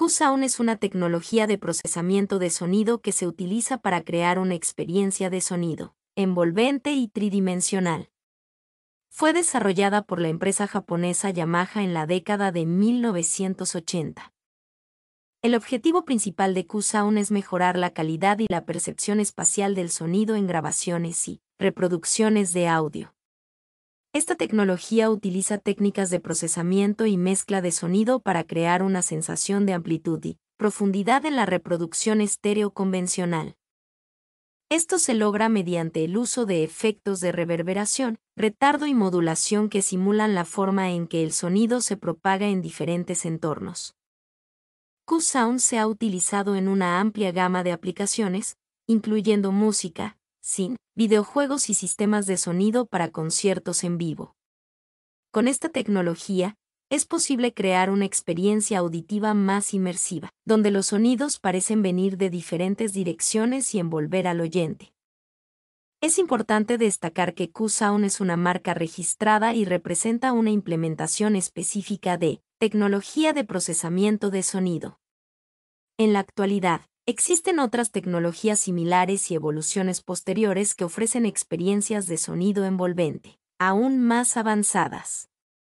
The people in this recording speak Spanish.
q es una tecnología de procesamiento de sonido que se utiliza para crear una experiencia de sonido, envolvente y tridimensional. Fue desarrollada por la empresa japonesa Yamaha en la década de 1980. El objetivo principal de q es mejorar la calidad y la percepción espacial del sonido en grabaciones y reproducciones de audio. Esta tecnología utiliza técnicas de procesamiento y mezcla de sonido para crear una sensación de amplitud y profundidad en la reproducción estéreo convencional. Esto se logra mediante el uso de efectos de reverberación, retardo y modulación que simulan la forma en que el sonido se propaga en diferentes entornos. Q-Sound se ha utilizado en una amplia gama de aplicaciones, incluyendo música, sin videojuegos y sistemas de sonido para conciertos en vivo. Con esta tecnología, es posible crear una experiencia auditiva más inmersiva, donde los sonidos parecen venir de diferentes direcciones y envolver al oyente. Es importante destacar que Q-Sound es una marca registrada y representa una implementación específica de tecnología de procesamiento de sonido. En la actualidad, Existen otras tecnologías similares y evoluciones posteriores que ofrecen experiencias de sonido envolvente, aún más avanzadas.